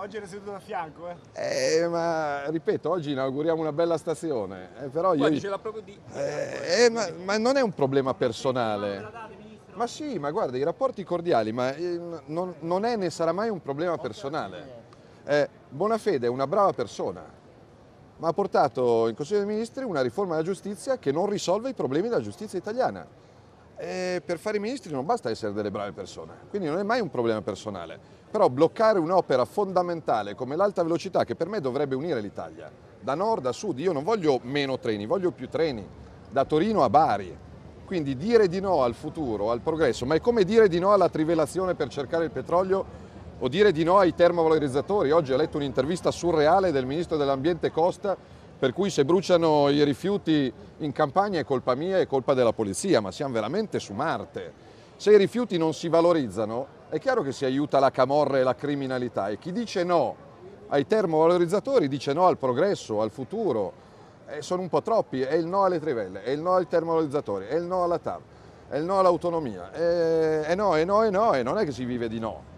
Oggi era seduto a fianco, eh? Eh, ma ripeto, oggi inauguriamo una bella stazione. Eh, però io... ce l'ha proprio di... Eh, eh, ma, ma, non è un problema personale. Ma sì, ma guarda, i rapporti cordiali, ma eh, non, non è né sarà mai un problema personale. Eh, Bonafede è una brava persona, ma ha portato in Consiglio dei Ministri una riforma della giustizia che non risolve i problemi della giustizia italiana. E per fare i ministri non basta essere delle brave persone, quindi non è mai un problema personale, però bloccare un'opera fondamentale come l'alta velocità che per me dovrebbe unire l'Italia, da nord a sud, io non voglio meno treni, voglio più treni, da Torino a Bari, quindi dire di no al futuro, al progresso, ma è come dire di no alla trivelazione per cercare il petrolio o dire di no ai termovalorizzatori. Oggi ho letto un'intervista surreale del ministro dell'ambiente Costa per cui se bruciano i rifiuti in campagna è colpa mia e colpa della polizia, ma siamo veramente su Marte. Se i rifiuti non si valorizzano è chiaro che si aiuta la camorra e la criminalità e chi dice no ai termovalorizzatori dice no al progresso, al futuro, e eh, sono un po' troppi, è il no alle trivelle, è il no ai termovalorizzatore, è il no alla TAV, è il no all'autonomia, è, eh, è eh no, è no, è no, e non è che si vive di no.